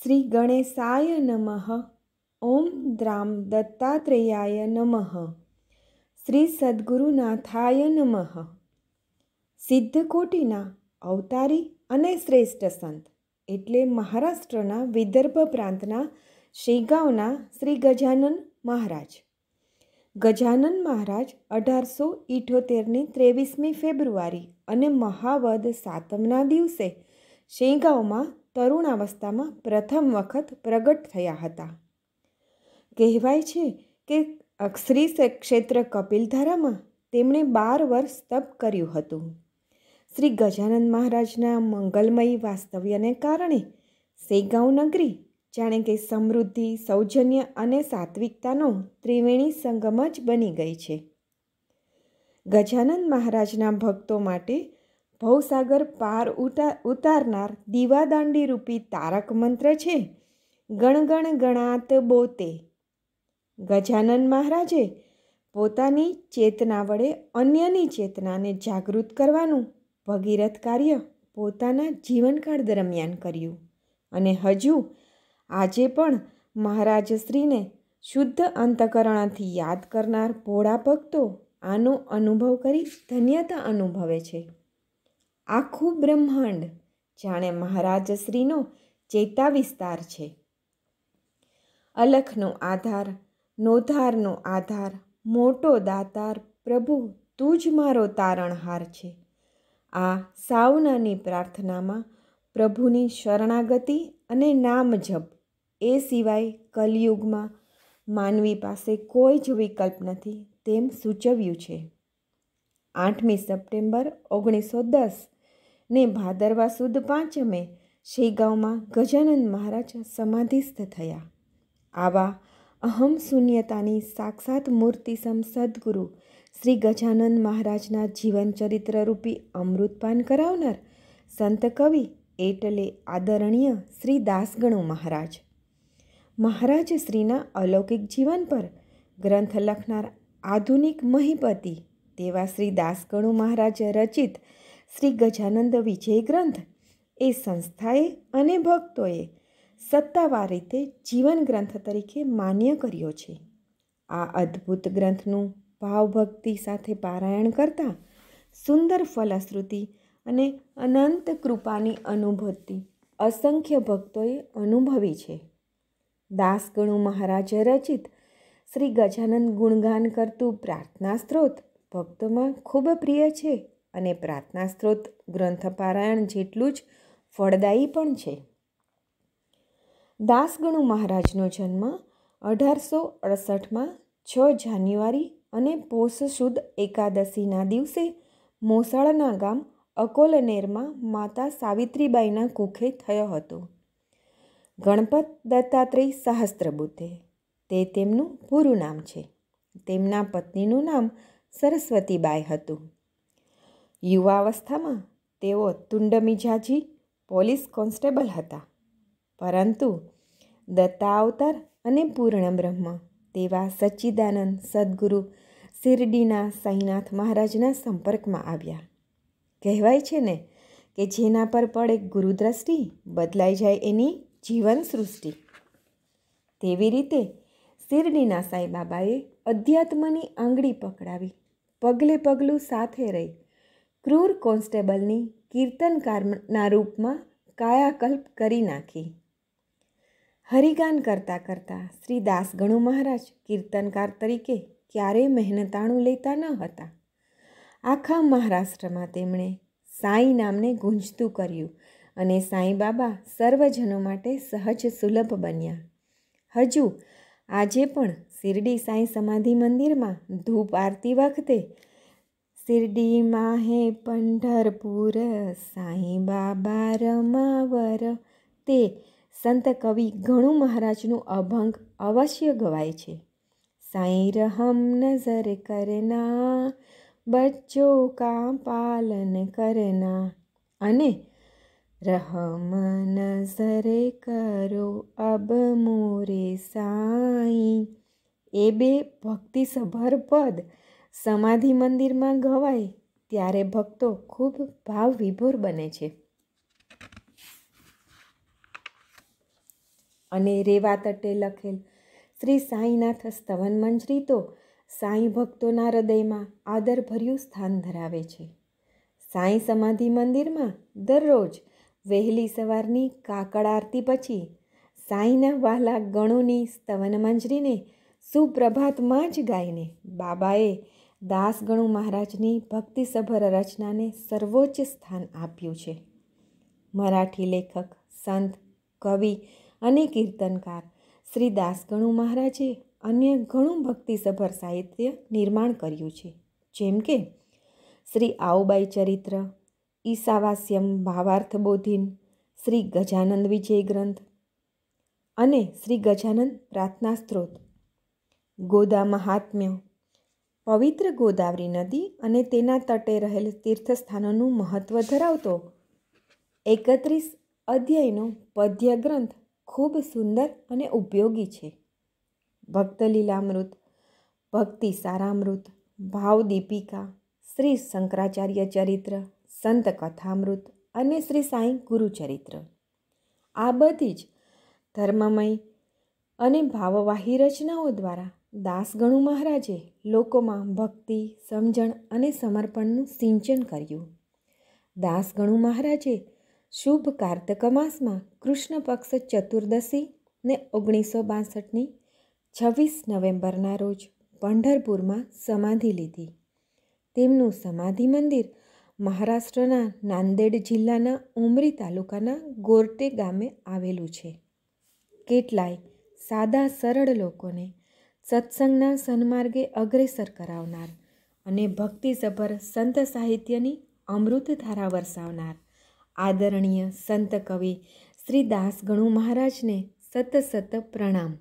શ્રી ગણેશાય નમઃ ઓમ દ્રામ દત્તાત્રેયાય નમઃ શ્રી સદ્ગુરુનાથાય નમઃ સિદ્ધકોટીના અવતારી અને શ્રેષ્ઠ સંત એટલે મહારાષ્ટ્રના વિદર્ભ પ્રાંતના શેગાંવના શ્રી ગજાનન મહારાજ ગજાનન મહારાજ અઢારસો ઇઠોતેરની ત્રેવીસમી ફેબ્રુઆરી અને મહાવદ સાતમના દિવસે શેગાંવમાં તરુણાવસ્થામાં પ્રથમ વખત પ્રગટ થયા હતા કહેવાય છે કે શ્રી ક્ષેત્ર કપિલધારામાં તેમણે બાર વર્ષ તપ કર્યું હતું શ્રી ગજાનંદ મહારાજના મંગલમય વાસ્તવ્યને કારણે સેગાંવ નગરી જાણે કે સમૃદ્ધિ સૌજન્ય અને સાત્વિકતાનો ત્રિવેણી સંગમ જ બની ગઈ છે ગજાનંદ મહારાજના ભક્તો માટે ભવસાગર પાર ઉતારનાર દીવાદાંડી રૂપી તારક મંત્ર છે ગણગણ ગણાત બોતે ગજાનન મહારાજે પોતાની ચેતના વડે અન્યની ચેતનાને જાગૃત કરવાનું ભગીરથ કાર્ય પોતાના જીવનકાળ દરમિયાન કર્યું અને હજુ આજે પણ મહારાજશ્રીને શુદ્ધ અંતકરણથી યાદ કરનાર ભોળા ભક્તો આનો અનુભવ કરી ધન્યતા અનુભવે છે આખું બ્રહ્માંડ જાણે મહારાજશ્રીનો ચેતા વિસ્તાર છે અલખનો આધાર નોધારનો આધાર મોટો દાતાર પ્રભુ તું જ મારો તારણહાર છે આ સાવનાની પ્રાર્થનામાં પ્રભુની શરણાગતિ અને નામ જપ એ સિવાય કલયુગમાં માનવી પાસે કોઈ જ વિકલ્પ નથી તેમ સૂચવ્યું છે આઠમી સપ્ટેમ્બર ઓગણીસો દસ ને ભાદરવા સુદ પાંચમે શેગાંવમાં ગજાનંદ મહારાજ સમાધિસ્થ થયા આવા અહમ શૂન્યતાની સાક્ષાત મૂર્તિસમ સદગુરુ શ્રી ગજાનંદ મહારાજના રૂપી અમૃતપાન કરાવનાર સંત કવિ એટલે આદરણીય શ્રી દાસગણુ મહારાજ મહારાજ શ્રીના અલૌકિક જીવન પર ગ્રંથ લખનાર આધુનિક મહિપતિ તેવા શ્રી દાસગણુ મહારાજ રચિત શ્રી ગજાનંદ વિજય ગ્રંથ એ સંસ્થાએ અને ભક્તોએ સત્તાવાર રીતે જીવન ગ્રંથ તરીકે માન્ય કર્યો છે આ અદ્ભુત ગ્રંથનું ભાવભક્તિ સાથે પારાયણ કરતાં સુંદર ફલશ્રુતિ અને અનંત કૃપાની અનુભૂતિ અસંખ્ય ભક્તોએ અનુભવી છે દાસગણુ મહારાજે રચિત શ્રી ગજાનંદ ગુણગાન કરતું પ્રાર્થના સ્ત્રોત ભક્તોમાં ખૂબ પ્રિય છે અને પ્રાર્થના સ્ત્રોત ગ્રંથપારાયણ જેટલું જ ફળદાયી પણ છે દાસગણુ મહારાજનો જન્મ અઢારસો અડસઠમાં છ જાન્યુઆરી અને પોષ સુદ એકાદશીના દિવસે મોસાળના ગામ અકોલનેરમાં માતા સાવિત્રીબાઈના કુખે થયો હતો ગણપત દત્તાત્રેય સહસ્ત્રબુદ્ધે તે તેમનું પૂરું નામ છે તેમના પત્નીનું નામ સરસ્વતીબાઈ હતું યુવાવસ્થામાં તેઓ તુંડમિજાજી પોલીસ કોન્સ્ટેબલ હતા પરંતુ દત્તા અવતાર અને પૂર્ણ બ્રહ્મ તેવા સચ્ચિદાનંદ સદગુરુ શિરડીના સાંઈનાથ મહારાજના સંપર્કમાં આવ્યા કહેવાય છે ને કે જેના પર પડે ગુરુદ્રષ્ટિ બદલાઈ જાય એની જીવન સૃષ્ટિ તેવી રીતે શિરડીના સાંઈબાબાએ અધ્યાત્મની આંગળી પકડાવી પગલે પગલું સાથે રહી ક્રૂર કોન્સ્ટેબલની કીર્તનકારના રૂપમાં કાયાકલ્પ કરી નાખી હરિગાન કરતાં કરતાં શ્રી દાસગણુ મહારાજ કીર્તનકાર તરીકે ક્યારેય મહેનતાણું લેતા ન હતા આખા મહારાષ્ટ્રમાં તેમણે સાંઈ નામને ગુંજતું કર્યું અને સાંઈ બાબા સર્વજનો માટે સહજ સુલભ બન્યા હજુ આજે પણ શિરડી સાંઈ સમાધિ મંદિરમાં ધૂપ આરતી વખતે શિરડીમાં હે પંઢરપુર સાંઈ બાબા રમાવર તે સંત કવિ ઘણું મહારાજનું અભંગ અવશ્ય ગવાય છે સાંઈ રહમ નજર કરના બચ્ચો કા પાલન કરના અને રહમ નજરે કરો અબ મોરે સાંઈ એ બે ભક્તિસભર પદ સમાધિ મંદિરમાં ગવાય ત્યારે ભક્તો ખૂબ ભાવ વિભોર બને છે અને રેવા તટે લખેલ શ્રી સાંઈનાથ સ્તવન મંજરી તો સાંઈ ભક્તોના હૃદયમાં આદરભર્યું સ્થાન ધરાવે છે સાંઈ સમાધિ મંદિરમાં દરરોજ વહેલી સવારની કાકડ આરતી પછી સાંઈના વાલા ગણોની સ્તવન મંજરીને સુપ્રભાતમાં જ ગાઈને બાબાએ દાસગણુ મહારાજની ભક્તિસભર રચનાને સર્વોચ્ચ સ્થાન આપ્યું છે મરાઠી લેખક સંત કવિ અને કીર્તનકાર શ્રી દાસગણુ મહારાજે અન્ય ઘણું ભક્તિસભર સાહિત્ય નિર્માણ કર્યું છે જેમ કે શ્રી આઉબાઈ ચરિત્ર ઈશાવાસ્યમ ભાવાર્થ બોધિન શ્રી ગજાનંદ વિજય ગ્રંથ અને શ્રી ગજાનંદ પ્રાર્થના સ્ત્રોત ગોદા મહાત્મ્ય પવિત્ર ગોદાવરી નદી અને તેના તટે રહેલ તીર્થસ્થાનોનું મહત્ત્વ ધરાવતો એકત્રીસ અધ્યાયનો પદ્ય ગ્રંથ ખૂબ સુંદર અને ઉપયોગી છે ભક્તલીલામૃત ભક્તિ સારામૃત ભાવદીપિકા શ્રી શંકરાચાર્ય ચરિત્ર સંત કથામૃત અને શ્રી સાંઈ ગુરુચરિત્ર આ બધી જ ધર્મમય અને ભાવવાહી રચનાઓ દ્વારા દાસગણુ મહારાજે લોકોમાં ભક્તિ સમજણ અને સમર્પણનું સિંચન કર્યું દાસગણુ મહારાજે શુભ કાર્તક માસમાં કૃષ્ણ પક્ષ ચતુર્દશી ને ઓગણીસો બાસઠની છવ્વીસ નવેમ્બરના રોજ પંઢરપુરમાં સમાધિ લીધી તેમનું સમાધિ મંદિર મહારાષ્ટ્રના નાંદેડ જિલ્લાના ઉમરી તાલુકાના ગોરટે ગામે આવેલું છે કેટલાય સાદા સરળ લોકોને સત્સંગના સન્માર્ગે અગ્રેસર કરાવનાર અને ભક્તિસભર સંત સાહિત્યની અમૃતધારા વરસાવનાર આદરણીય સંત કવિ શ્રી દાસ ગણુ મહારાજને સત સત પ્રણામ